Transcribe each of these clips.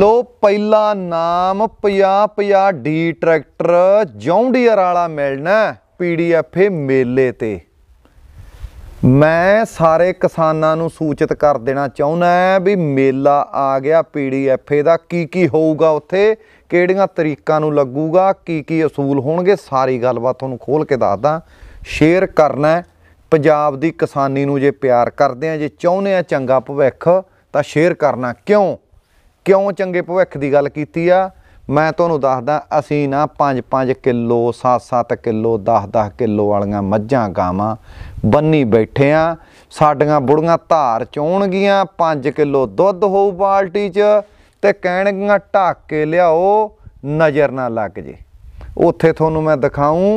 ਲੋ ਪਹਿਲਾ ਨਾਮ 50 50 D tractor John Deere ਵਾਲਾ ਮਿਲਣਾ ਪੀਡੀਐਫ ਮੇਲੇ ਤੇ ਮੈਂ ਸਾਰੇ ਕਿਸਾਨਾਂ ਨੂੰ ਸੂਚਿਤ ਕਰ ਦੇਣਾ ਚਾਹੁੰਦਾ ਵੀ ਮੇਲਾ ਆ ਗਿਆ ਪੀਡੀਐਫ ਦਾ ਕੀ ਕੀ ਹੋਊਗਾ ਉੱਥੇ ਕਿਹੜੀਆਂ ਤਰੀਕਾਂ ਨੂੰ ਲੱਗੂਗਾ ਕੀ ਕੀ ਅਸੂਲ ਹੋਣਗੇ ਸਾਰੀ ਗੱਲਬਾਤ ਤੁਹਾਨੂੰ ਖੋਲ ਕੇ ਦੱਸਦਾ ਸ਼ੇਅਰ ਕਰਨਾ ਪੰਜਾਬ ਦੀ ਕਿਸਾਨੀ ਨੂੰ ਜੇ ਪਿਆਰ ਕਰਦੇ ਆ ਜੇ ਚਾਹੁੰਦੇ ਆ ਚੰਗਾ ਭਵਿੱਖ ਤਾਂ ਸ਼ੇਅਰ ਕਰਨਾ ਕਿਉਂ ਕਿਉਂ ਚੰਗੇ ਭਵਿੱਖ ਦੀ ਗੱਲ ਕੀਤੀ ਆ ਮੈਂ ਤੁਹਾਨੂੰ ਦੱਸਦਾ ਅਸੀਂ ਨਾ 5-5 ਕਿਲੋ 7-7 ਕਿਲੋ 10-10 ਕਿਲੋ ਵਾਲੀਆਂ ਮੱਝਾਂ ਗਾਵਾਂ ਬੰਨੀ ਬੈਠੇ ਆ ਸਾਡੀਆਂ ਬੁੜੀਆਂ ਧਾਰ ਚੋਣਗੀਆਂ 5 ਕਿਲੋ ਦੁੱਧ ਹੋਊ ਬਾਲਟੀ 'ਚ ਤੇ ਕਹਿਣਗੀਆਂ ਢੱਕ ਕੇ ਲਿਆਓ ਨਜ਼ਰ ਨਾ ਲੱਗ ਜੇ ਉੱਥੇ ਤੁਹਾਨੂੰ ਮੈਂ ਦਿਖਾਉਂ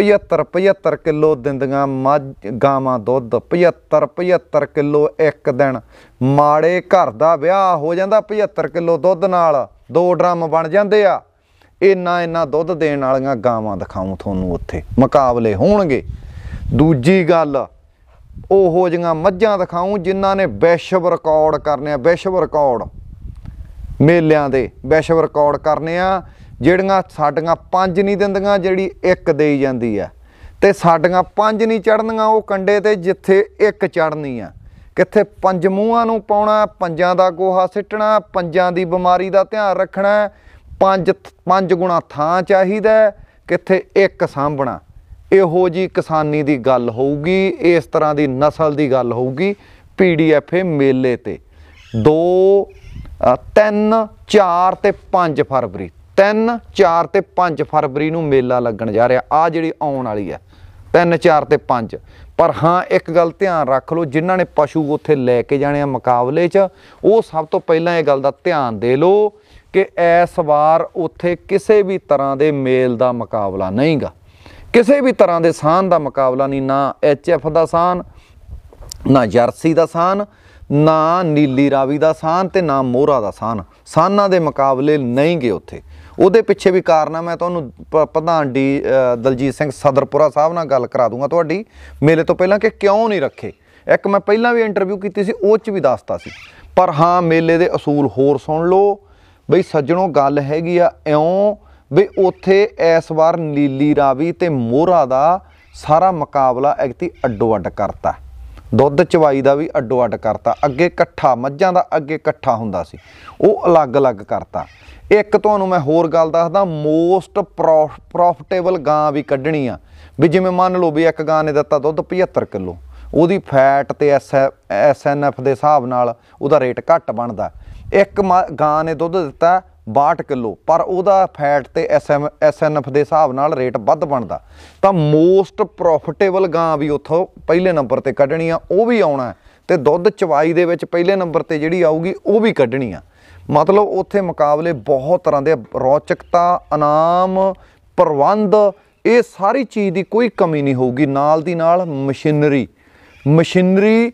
75 75 ਕਿਲੋ ਦਿੰਦੀਆਂ ਮੱਝ ਗਾਵਾਂ ਦੁੱਧ 75 75 ਕਿਲੋ ਇੱਕ ਦਿਨ ਮਾੜੇ ਘਰ ਦਾ ਵਿਆਹ ਹੋ ਜਾਂਦਾ 75 ਕਿਲੋ ਦੁੱਧ ਨਾਲ ਦੋ ਡਰਮ ਬਣ ਜਾਂਦੇ ਆ ਇੰਨਾ ਇੰਨਾ ਦੁੱਧ ਦੇਣ ਵਾਲੀਆਂ ਗਾਵਾਂ ਦਿਖਾਉਂ ਤੁਹਾਨੂੰ ਉੱਥੇ ਮੁਕਾਬਲੇ ਹੋਣਗੇ ਦੂਜੀ ਗੱਲ ਉਹੋ ਜੀਆਂ ਮੱਝਾਂ ਦਿਖਾਉਂ ਜਿਨ੍ਹਾਂ ਨੇ ਵਿਸ਼ਵ ਰਿਕਾਰਡ ਕਰਨੇ ਆ ਵਿਸ਼ਵ ਰਿਕਾਰਡ ਮੇਲਿਆਂ ਦੇ ਵਿਸ਼ਵ ਰਿਕਾਰਡ ਕਰਨੇ ਆ ਜਿਹੜੀਆਂ ਸਾਡੀਆਂ ਪੰਜ ਨਹੀਂ ਦਿੰਦੀਆਂ ਜਿਹੜੀ ਇੱਕ ਦੇਈ ਜਾਂਦੀ ਆ ਤੇ ਸਾਡੀਆਂ ਪੰਜ ਨਹੀਂ ਚੜਨੀਆਂ ਉਹ ਕੰਡੇ ਤੇ ਜਿੱਥੇ ਇੱਕ ਚੜਨੀ ਆ ਕਿੱਥੇ ਪੰਜ ਮੂੰਹਾਂ ਨੂੰ ਪਾਉਣਾ ਪੰਜਾਂ ਦਾ ਗੋਹਾ ਸਿੱਟਣਾ ਪੰਜਾਂ ਦੀ ਬਿਮਾਰੀ ਦਾ ਧਿਆਨ ਰੱਖਣਾ ਪੰਜ ਪੰਜ ਗੁਣਾ ਥਾਂ ਚਾਹੀਦਾ ਕਿੱਥੇ ਇੱਕ ਸਾਂਭਣਾ ਇਹੋ ਜੀ ਕਿਸਾਨੀ ਦੀ ਗੱਲ ਹੋਊਗੀ ਇਸ ਤਰ੍ਹਾਂ ਦੀ ਨਸਲ ਦੀ ਗੱਲ ਹੋਊਗੀ ਪੀਡੀਐਫ ਮੇਲੇ ਤੇ 2 3 4 ਤੇ 5 ਫਰਵਰੀ 3 4 ਤੇ 5 ਫਰਵਰੀ ਨੂੰ ਮੇਲਾ ਲੱਗਣ ਜਾ ਰਿਹਾ ਆ ਜਿਹੜੀ ਆਉਣ ਵਾਲੀ ਹੈ 3 4 ਤੇ 5 ਪਰ ਹਾਂ ਇੱਕ ਗੱਲ ਧਿਆਨ ਰੱਖ ਲਓ ਜਿਨ੍ਹਾਂ ਨੇ ਪਸ਼ੂ ਉੱਥੇ ਲੈ ਕੇ ਜਾਣੇ ਆ ਮੁਕਾਬਲੇ 'ਚ ਉਹ ਸਭ ਤੋਂ ਪਹਿਲਾਂ ਇਹ ਗੱਲ ਦਾ ਧਿਆਨ ਦੇ ਲਓ ਕਿ ਇਸ ਵਾਰ ਉੱਥੇ ਕਿਸੇ ਵੀ ਤਰ੍ਹਾਂ ਦੇ ਮੇਲ ਦਾ ਮੁਕਾਬਲਾ ਨਹੀਂਗਾ ਕਿਸੇ ਵੀ ਤਰ੍ਹਾਂ ਦੇ ਸਾਹਨ ਦਾ ਮੁਕਾਬਲਾ ਨਹੀਂ ਨਾ ਐਚਐਫ ਦਾ ਸਾਹਨ ਨਾ ਜਰਸੀ ਦਾ ਸਾਹਨ ਨਾ ਨੀਲੀ ਰਾਵੀ ਦਾ ਸਾਨ ਤੇ ਨਾ ਮੋਹਰਾ ਦਾ ਸਾਨ ਸਾਨਾਂ ਦੇ ਮੁਕਾਬਲੇ ਨਹੀਂ ਗਏ ਉੱਥੇ ਉਹਦੇ ਪਿੱਛੇ ਵੀ ਕਾਰਨ ਆ ਮੈਂ ਤੁਹਾਨੂੰ ਪ੍ਰਧਾਨ ਡੀ ਦਲਜੀਤ ਸਿੰਘ ਸਦਰਪੁਰਾ ਸਾਹਿਬ ਨਾਲ ਗੱਲ ਕਰਾ ਦੂੰਗਾ ਤੁਹਾਡੀ ਮੇਲੇ ਤੋਂ ਪਹਿਲਾਂ ਕਿ ਕਿਉਂ ਨਹੀਂ ਰੱਖੇ ਇੱਕ ਮੈਂ ਪਹਿਲਾਂ ਵੀ ਇੰਟਰਵਿਊ ਕੀਤੀ ਸੀ ਉਹ 'ਚ ਵੀ ਦੱਸਤਾ ਸੀ ਪਰ ਹਾਂ ਮੇਲੇ ਦੇ ਅਸੂਲ ਹੋਰ ਸੁਣ ਲਓ ਬਈ ਸੱਜਣੋ ਗੱਲ ਹੈਗੀ ਆ ਇਉਂ ਵੀ ਉੱਥੇ ਇਸ ਵਾਰ ਨੀਲੀ ਰਾਵੀ ਤੇ ਮੋਹਰਾ ਦਾ ਸਾਰਾ ਮੁਕਾਬਲਾ ਐਗਤੀ ਅੱਡੋ ਅੱਡ ਕਰਤਾ ਦੁੱਧ ਚਵਾਈ ਦਾ ਵੀ ਅੱਡੋ ਅੱਡ ਕਰਤਾ ਅੱਗੇ ਇਕੱਠਾ ਮੱਝਾਂ ਦਾ ਅੱਗੇ ਇਕੱਠਾ ਹੁੰਦਾ ਸੀ ਉਹ ਅਲੱਗ-ਅਲੱਗ ਕਰਤਾ ਇੱਕ ਤੁਹਾਨੂੰ ਮੈਂ ਹੋਰ ਗੱਲ ਦੱਸਦਾ ਮੋਸਟ ਪ੍ਰੋਫਿਟੇਬਲ ਗਾਂ ਵੀ ਕੱਢਣੀ ਆ ਵੀ ਜਿਵੇਂ ਮੰਨ ਲਓ ਵੀ ਇੱਕ ਗਾਂ ਨੇ ਦਿੱਤਾ ਦੁੱਧ 75 ਕਿਲੋ ਉਹਦੀ ਫੈਟ ਤੇ ਐਸ ਐਨ ਐਫ ਦੇ ਹਿਸਾਬ ਨਾਲ ਉਹਦਾ ਰੇਟ ਘੱਟ ਬਣਦਾ ਇੱਕ ਗਾਂ ਨੇ ਦੁੱਧ ਦਿੱਤਾ 62 ਕਿਲੋ ਪਰ ਉਹਦਾ ਫੈਟ ਤੇ ਐਸਐਮ ਐਸਐਨਐਫ ਦੇ ਹਿਸਾਬ ਨਾਲ ਰੇਟ ਵੱਧ ਬਣਦਾ ਤਾਂ ਮੋਸਟ ਪ੍ਰੋਫਿਟੇਬਲ ਗਾਂ ਵੀ ਉੱਥੋਂ ਪਹਿਲੇ ਨੰਬਰ ਤੇ ਕੱਢਣੀ ਆ ਉਹ ਵੀ ਆਉਣਾ ਤੇ ਦੁੱਧ ਚਵਾਈ ਦੇ ਵਿੱਚ ਪਹਿਲੇ ਨੰਬਰ ਤੇ ਜਿਹੜੀ ਆਊਗੀ ਉਹ ਵੀ ਕੱਢਣੀ ਆ ਮਤਲਬ ਉੱਥੇ ਮੁਕਾਬਲੇ ਬਹੁਤ ਤਰ੍ਹਾਂ ਦੇ ਰੌਚਕਤਾ ਇਨਾਮ ਪ੍ਰਬੰਧ ਇਹ ਸਾਰੀ ਚੀਜ਼ ਦੀ ਕੋਈ ਕਮੀ ਨਹੀਂ ਹੋਊਗੀ ਨਾਲ ਦੀ ਨਾਲ ਮਸ਼ੀਨਰੀ ਮਸ਼ੀਨਰੀ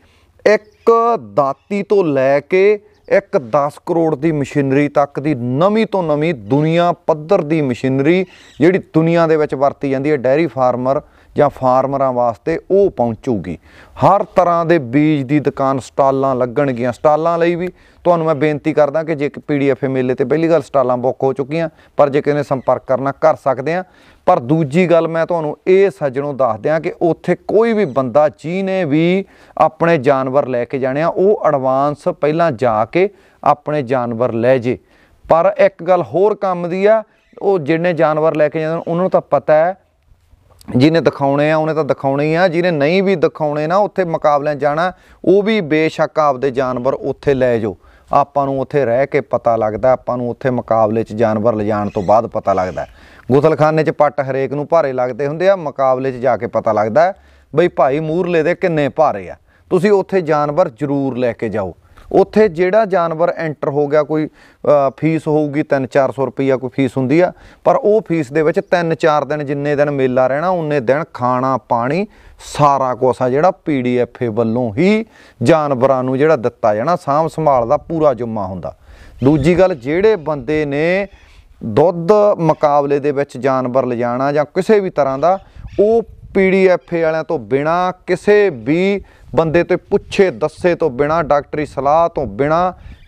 ਇੱਕ ਦਾਤੀ ਤੋਂ ਲੈ ਕੇ ਇੱਕ 10 ਕਰੋੜ ਦੀ ਮਸ਼ੀਨਰੀ ਤੱਕ ਦੀ ਨਵੀਂ ਤੋਂ ਨਵੀਂ ਦੁਨੀਆ ਪੱਧਰ ਦੀ ਮਸ਼ੀਨਰੀ ਜਿਹੜੀ ਦੁਨੀਆ ਦੇ ਵਿੱਚ ਵਰਤੀ ਜਾਂਦੀ ਹੈ ਡੈਰੀ ਫਾਰਮਰ ਜਾਂ ਫਾਰਮਰਾਂ ਵਾਸਤੇ ਉਹ ਪਹੁੰਚੂਗੀ ਹਰ ਤਰ੍ਹਾਂ ਦੇ ਬੀਜ ਦੀ ਦੁਕਾਨ ਸਟਾਲਾਂ ਲੱਗਣਗੀਆਂ ਸਟਾਲਾਂ ਲਈ ਵੀ ਤੁਹਾਨੂੰ ਮੈਂ ਬੇਨਤੀ ਕਰਦਾ ਕਿ ਜੇ ਪੀਡੀਐਫ ਮੇਲੇ ਤੇ ਪਹਿਲੀ ਗੱਲ ਸਟਾਲਾਂ ਬੁੱਕ ਹੋ ਚੁੱਕੀਆਂ ਪਰ ਜੇ ਕਿਸੇ ਨੇ ਸੰਪਰਕ ਕਰਨਾ ਕਰ ਸਕਦੇ ਆ ਪਰ ਦੂਜੀ ਗੱਲ ਮੈਂ ਤੁਹਾਨੂੰ ਇਹ ਸੱਜਣੋਂ ਦੱਸ ਦਿਆਂ ਕਿ ਉੱਥੇ ਕੋਈ ਵੀ ਬੰਦਾ ਜਿਹਨੇ ਵੀ ਆਪਣੇ ਜਾਨਵਰ ਲੈ ਕੇ ਜਾਣੇ ਆ ਉਹ ਐਡਵਾਂਸ ਪਹਿਲਾਂ ਜਾ ਕੇ ਆਪਣੇ ਜਾਨਵਰ ਲੈ ਜੇ ਪਰ ਇੱਕ ਗੱਲ ਹੋਰ ਕੰਮ ਦੀ ਆ ਉਹ ਜਿਹਨੇ ਜਾਨਵਰ ਲੈ ਕੇ ਜਾਂਦੇ ਉਹਨਾਂ ਨੂੰ ਤਾਂ ਪਤਾ ਹੈ ਜਿਹਨੇ ਦਿਖਾਉਣੇ ਆ ਉਹਨੇ ਤਾਂ ਦਿਖਾਉਣੇ ਹੀ ਆ ਜਿਹਨੇ ਨਹੀਂ ਵੀ ਦਿਖਾਉਣੇ ਨਾ ਉੱਥੇ ਮੁਕਾਬਲੇ ਜਾਣਾ ਉਹ ਵੀ ਬੇਸ਼ੱਕ ਆਪਦੇ ਜਾਨਵਰ ਉੱਥੇ ਲੈ ਜਾਓ ਆਪਾਂ ਨੂੰ ਉੱਥੇ ਰਹਿ ਕੇ ਪਤਾ ਲੱਗਦਾ ਆਪਾਂ ਨੂੰ ਉੱਥੇ ਮੁਕਾਬਲੇ 'ਚ ਜਾਨਵਰ ਲਿਜਾਣ ਤੋਂ ਬਾਅਦ ਪਤਾ ਲੱਗਦਾ ਗੁਸਲਖਾਨੇ 'ਚ ਪੱਟ ਹਰੇਕ ਨੂੰ ਭਾਰੇ ਲੱਗਦੇ ਹੁੰਦੇ ਆ ਮੁਕਾਬਲੇ 'ਚ ਜਾ ਕੇ ਪਤਾ ਲੱਗਦਾ ਬਈ ਭਾਈ ਮੂਰਲੇ ਦੇ ਕਿੰਨੇ ਭਾਰੇ ਆ ਤੁਸੀਂ ਉੱਥੇ ਜਾਨਵਰ ਜ਼ਰੂਰ ਲੈ ਕੇ ਜਾਓ ਉੱਥੇ ਜਿਹੜਾ ਜਾਨਵਰ ਐਂਟਰ ਹੋ ਗਿਆ ਕੋਈ ਫੀਸ ਹੋਊਗੀ 3-400 ਰੁਪਈਆ ਕੋਈ ਫੀਸ ਹੁੰਦੀ ਆ ਪਰ ਉਹ ਫੀਸ ਦੇ ਵਿੱਚ 3-4 ਦਿਨ ਜਿੰਨੇ ਦਿਨ ਮੇਲਾ ਰਹਿਣਾ ਉਹਨੇ ਦਿਨ ਖਾਣਾ ਪਾਣੀ ਸਾਰਾ ਕੁਝ ਆ ਜਿਹੜਾ ਏ ਵੱਲੋਂ ਹੀ ਜਾਨਵਰਾਂ ਨੂੰ ਜਿਹੜਾ ਦਿੱਤਾ ਜਾਣਾ ਸਾਂਭ ਸੰਭਾਲ ਦਾ ਪੂਰਾ ਜੁਮਾ ਹੁੰਦਾ ਦੂਜੀ ਗੱਲ ਜਿਹੜੇ ਬੰਦੇ ਨੇ ਦੁੱਧ ਮੁਕਾਬਲੇ ਦੇ ਵਿੱਚ ਜਾਨਵਰ ਲਿਜਾਣਾ ਜਾਂ ਕਿਸੇ ਵੀ ਤਰ੍ਹਾਂ ਦਾ ਉਹ ਪੀਡੀਐਫਏ ਵਾਲਿਆਂ ਤੋਂ ਬਿਨਾ ਕਿਸੇ ਵੀ ਬੰਦੇ ਤੋਂ ਪੁੱਛੇ ਦੱਸੇ ਤੋਂ ਬਿਨਾ ਡਾਕਟਰੀ ਸਲਾਹ ਤੋਂ ਬਿਨਾ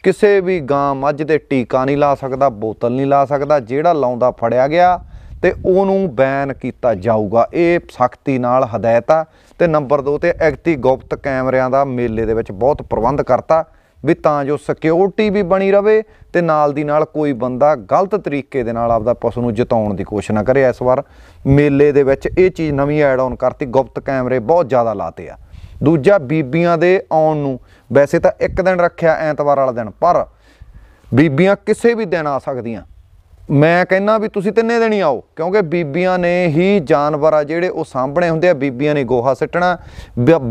ਕਿਸੇ ਵੀ ਗਾਂ ਮੱਝ ਦੇ ਟੀਕਾ ਨਹੀਂ ਲਾ ਸਕਦਾ ਬੋਤਲ ਨਹੀਂ ਲਾ ਸਕਦਾ ਜਿਹੜਾ ਲਾਉਂਦਾ ਫੜਿਆ ਗਿਆ ਤੇ ਉਹਨੂੰ ਬੈਨ ਕੀਤਾ ਜਾਊਗਾ ਇਹ ਸਖਤੀ ਨਾਲ ਹਦਾਇਤ ਆ ਤੇ ਨੰਬਰ 2 ਤੇ ਐਕਟੀ ਗੁਪਤ ਕੈਮਰਿਆਂ ਦਾ ਮੇਲੇ ਦੇ ਵਿੱਚ ਬਹੁਤ ਪ੍ਰਬੰਧ ਕਰਤਾ ਵੀ ਤਾਂ ਜੋ ਸਿਕਿਉਰਿਟੀ ਵੀ ਬਣੀ ਰਵੇ ਤੇ ਨਾਲ ਦੀ ਨਾਲ ਕੋਈ ਬੰਦਾ ਗਲਤ ਤਰੀਕੇ ਦੇ ਨਾਲ ਆਪਦਾ ਪਸ਼ੂ ਨੂੰ ਜਿਤਾਉਣ ਦੀ ਕੋਸ਼ਿਸ਼ ਨਾ ਕਰੇ ਇਸ ਵਾਰ ਮੇਲੇ ਦੇ ਵਿੱਚ ਇਹ ਚੀਜ਼ ਨਵੀਂ ਐਡ ਆਨ ਕਰਤੀ ਗੁਪਤ ਕੈਮਰੇ ਬਹੁਤ ਜ਼ਿਆਦਾ ਲਾਤੇ ਆ ਦੂਜਾ ਬੀਬੀਆਂ ਦੇ ਆਉਣ ਨੂੰ ਵੈਸੇ ਤਾਂ ਇੱਕ ਦਿਨ ਰੱਖਿਆ ਐਤਵਾਰ ਵਾਲਾ ਦਿਨ ਪਰ ਬੀਬੀਆਂ ਕਿਸੇ ਵੀ ਦਿਨ ਆ ਸਕਦੀਆਂ ਮੈਂ ਕਹਿੰਨਾ ਵੀ ਤੁਸੀਂ ਤਿੰਨੇ ਦਿਨ ਹੀ ਆਓ ਕਿਉਂਕਿ ਬੀਬੀਆਂ ਨੇ ਹੀ ਜਾਨਵਰ ਆ ਜਿਹੜੇ ਉਹ ਸਾਹਮਣੇ ਹੁੰਦੇ ਆ ਬੀਬੀਆਂ ਨੇ ਗੋਹਾ ਸਿੱਟਣਾ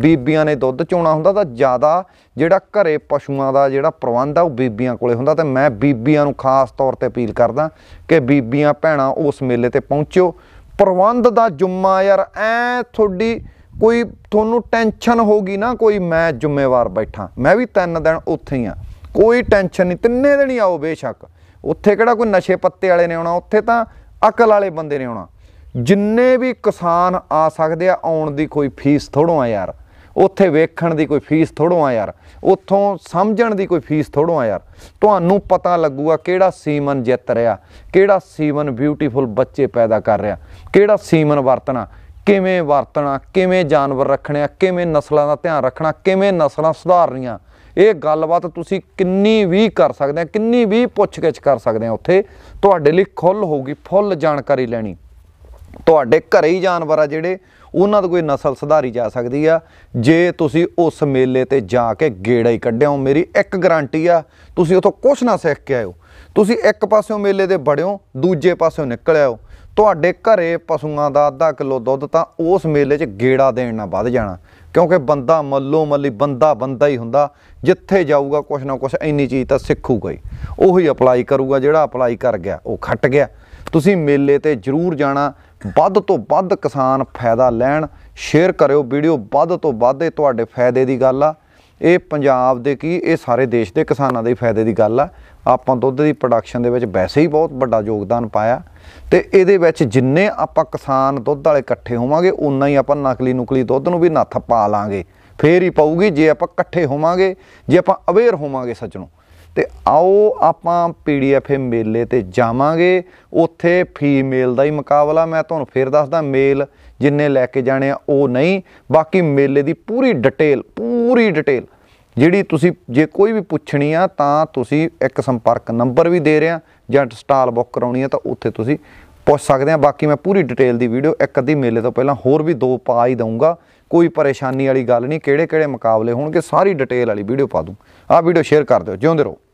ਬੀਬੀਆਂ ਨੇ ਦੁੱਧ ਚੋਣਾ ਹੁੰਦਾ ਤਾਂ ਜ਼ਿਆਦਾ ਜਿਹੜਾ ਘਰੇ ਪਸ਼ੂਆਂ ਦਾ ਜਿਹੜਾ ਪ੍ਰਬੰਧ ਆ ਉਹ ਬੀਬੀਆਂ ਕੋਲੇ ਹੁੰਦਾ ਤੇ ਮੈਂ ਬੀਬੀਆਂ ਨੂੰ ਖਾਸ ਤੌਰ ਤੇ ਅਪੀਲ ਕਰਦਾ ਕਿ ਬੀਬੀਆਂ ਭੈਣਾਂ ਉਸ ਮੇਲੇ ਤੇ ਪਹੁੰਚਿਓ ਪ੍ਰਬੰਧ ਦਾ ਜੁੰਮਾ ਯਾਰ ਐ ਤੁਹਾਡੀ ਕੋਈ ਤੁਹਾਨੂੰ ਟੈਨਸ਼ਨ ਹੋਗੀ ਨਾ ਕੋਈ ਮੈਂ ਜ਼ਿੰਮੇਵਾਰ ਬੈਠਾ ਮੈਂ ਵੀ ਤਿੰਨ ਦਿਨ ਉੱਥੇ ਹੀ ਆ ਕੋਈ ਟੈਨਸ਼ਨ ਨਹੀਂ ਤਿੰਨੇ ਦਿਨ ਹੀ ਆਓ ਬੇਸ਼ੱਕ ਉੱਥੇ ਕਿਹੜਾ ਕੋਈ ਨਸ਼ੇ ਪੱਤੇ ਵਾਲੇ ਨੇ ਆਉਣਾ ਉੱਥੇ ਤਾਂ ਅਕਲ ਵਾਲੇ ਬੰਦੇ ਨੇ ਆਉਣਾ ਜਿੰਨੇ ਵੀ ਕਿਸਾਨ ਆ ਸਕਦੇ ਆ ਆਉਣ ਦੀ ਕੋਈ ਫੀਸ ਥੋੜੋ ਆ ਯਾਰ ਉੱਥੇ ਵੇਖਣ ਦੀ ਕੋਈ ਫੀਸ ਥੋੜੋ ਆ ਯਾਰ ਉੱਥੋਂ ਸਮਝਣ ਦੀ ਕੋਈ ਫੀਸ ਥੋੜੋ ਆ ਯਾਰ ਤੁਹਾਨੂੰ ਪਤਾ ਲੱਗੂਗਾ ਕਿਹੜਾ ਸੀਮਨ ਜਿੱਤ ਰਿਹਾ ਕਿਹੜਾ ਸੀਮਨ ਬਿਊਟੀਫੁਲ ਬੱਚੇ ਪੈਦਾ ਕਰ ਰਿਹਾ ਕਿਹੜਾ ਸੀਮਨ ਵਰਤਣਾ ਕਿਵੇਂ ਵਰਤਣਾ ਕਿਵੇਂ ਜਾਨਵਰ ਰੱਖਣੇ ਆ ਕਿਵੇਂ ਨਸਲਾਂ ਦਾ ਧਿਆਨ ਰੱਖਣਾ ਕਿਵੇਂ ਨਸਲਾਂ ਸੁਧਾਰਨੀਆਂ ਇਹ ਗੱਲਬਾਤ ਤੁਸੀਂ ਕਿੰਨੀ ਵੀ ਕਰ ਸਕਦੇ ਆ ਕਿੰਨੀ ਵੀ ਪੁੱਛਗਿੱਛ ਕਰ ਸਕਦੇ ਆ ਉੱਥੇ ਤੁਹਾਡੇ ਲਈ ਖੁੱਲ ਹੋਊਗੀ ਫੁੱਲ ਜਾਣਕਾਰੀ ਲੈਣੀ ਤੁਹਾਡੇ ਘਰੇ ਹੀ ਜਾਨਵਰ ਆ ਜਿਹੜੇ ਉਹਨਾਂ ਦੀ ਕੋਈ ਨਸਲ ਸੁਧਾਰੀ ਜਾ ਸਕਦੀ ਆ ਜੇ ਤੁਸੀਂ ਉਸ ਮੇਲੇ ਤੇ ਜਾ ਕੇ ਗੇੜਾ ਹੀ ਕੱਢਿਓ ਮੇਰੀ ਇੱਕ ਗਾਰੰਟੀ ਆ ਤੁਸੀਂ ਉਥੋਂ ਕੁਝ ਨਾ ਸਿੱਖ ਕੇ ਆਇਓ ਤੁਸੀਂ ਇੱਕ ਪਾਸਿਓਂ ਮੇਲੇ ਦੇ ਬੜਿਓ ਦੂਜੇ ਪਾਸਿਓਂ ਨਿਕਲ ਆਇਓ ਤੁਹਾਡੇ ਘਰੇ ਪਸ਼ੂਆਂ ਦਾ 1/2 ਕਿਲੋ ਦੁੱਧ ਤਾਂ ਉਸ ਮੇਲੇ 'ਚ ਗੇੜਾ ਦੇਣ ਨਾਲ ਵੱਧ ਜਾਣਾ ਕਿਉਂਕਿ ਬੰਦਾ ਮੱਲੋ ਮੱਲੀ ਬੰਦਾ ਬੰਦਾ ਹੀ ਹੁੰਦਾ ਜਿੱਥੇ ਜਾਊਗਾ ਕੁਛ ਨਾ ਕੁਛ ਇੰਨੀ ਚੀਜ਼ ਤਾਂ ਸਿੱਖੂਗਾ ਹੀ ਉਹੀ ਅਪਲਾਈ ਕਰੂਗਾ ਜਿਹੜਾ ਅਪਲਾਈ ਕਰ ਗਿਆ ਉਹ ਖੱਟ ਗਿਆ ਤੁਸੀਂ ਮੇਲੇ ਤੇ ਜ਼ਰੂਰ ਜਾਣਾ ਵੱਧ ਤੋਂ ਵੱਧ ਕਿਸਾਨ ਫਾਇਦਾ ਲੈਣ ਸ਼ੇਅਰ ਕਰਿਓ ਵੀਡੀਓ ਵੱਧ ਤੋਂ ਵੱਧ ਇਹ ਤੁਹਾਡੇ ਫਾਇਦੇ ਦੀ ਗੱਲ ਆ ਇਹ ਪੰਜਾਬ ਦੇ ਕੀ ਇਹ ਸਾਰੇ ਦੇਸ਼ ਦੇ ਕਿਸਾਨਾਂ ਦੇ ਫਾਇਦੇ ਦੀ ਗੱਲ ਆ ਆਪਾਂ ਦੁੱਧ ਦੀ ਪ੍ਰੋਡਕਸ਼ਨ ਦੇ ਵਿੱਚ ਵੈਸੇ ਹੀ ਬਹੁਤ ਵੱਡਾ ਯੋਗਦਾਨ ਪਾਇਆ ਤੇ ਇਹਦੇ ਵਿੱਚ ਜਿੰਨੇ ਆਪਾਂ ਕਿਸਾਨ ਦੁੱਧ ਵਾਲੇ ਇਕੱਠੇ ਹੋਵਾਂਗੇ ਉਨਾ ਹੀ ਆਪਾਂ ਨਕਲੀ ਨੁਕਲੀ ਦੁੱਧ ਨੂੰ ਵੀ ਨੱਥ ਪਾ ਲਾਂਗੇ ਫੇਰ ਹੀ ਪਾਉਗੀ ਜੇ ਆਪਾਂ ਇਕੱਠੇ ਹੋਵਾਂਗੇ ਜੇ ਆਪਾਂ ਅਵੇਅਰ ਹੋਵਾਂਗੇ ਸੱਚ ਨੂੰ ਤੇ ਆਓ ਆਪਾਂ ਪੀਡੀਐਫ ਮੇਲੇ ਤੇ ਜਾਵਾਂਗੇ ਉੱਥੇ ਫੀਮੇਲ ਦਾ ਹੀ ਮੁਕਾਬਲਾ ਮੈਂ ਤੁਹਾਨੂੰ ਫੇਰ ਦੱਸਦਾ ਮੇਲ ਜਿੰਨੇ ਲੈ ਕੇ ਜਾਣੇ ਆ ਉਹ ਨਹੀਂ ਬਾਕੀ ਮੇਲੇ ਦੀ ਪੂਰੀ ਡਿਟੇਲ ਪੂਰੀ ਡਿਟੇਲ ਜਿਹੜੀ ਤੁਸੀਂ ਜੇ ਕੋਈ ਵੀ ਪੁੱਛਣੀ ਆ ਤਾਂ ਤੁਸੀਂ ਇੱਕ ਸੰਪਰਕ ਨੰਬਰ ਵੀ ਦੇ ਰਿਹਾ ਜਾਂ ਸਟਾਲ ਬੁੱਕ ਕਰਾਉਣੀ ਆ ਤਾਂ ਉੱਥੇ ਤੁਸੀਂ ਪੁੱਛ ਸਕਦੇ ਆ ਬਾਕੀ ਮੈਂ ਪੂਰੀ ਡਿਟੇਲ ਦੀ ਵੀਡੀਓ ਇੱਕ ਅੱਧੀ ਮੇਲੇ ਤੋਂ ਪਹਿਲਾਂ ਹੋਰ ਵੀ ਦੋ ਪਾ ਹੀ ਦਊਂਗਾ ਕੋਈ ਪਰੇਸ਼ਾਨੀ ਵਾਲੀ ਗੱਲ ਨਹੀਂ ਕਿਹੜੇ ਕਿਹੜੇ ਮੁਕਾਬਲੇ ਹੋਣਗੇ ਸਾਰੀ ਡਿਟੇਲ ਵਾਲੀ ਵੀਡੀਓ ਪਾ ਦੂੰ ਆਹ ਵੀਡੀਓ ਸ਼ੇਅਰ ਕਰ ਦਿਓ ਜਿਉਂਦੇ ਰਹੋ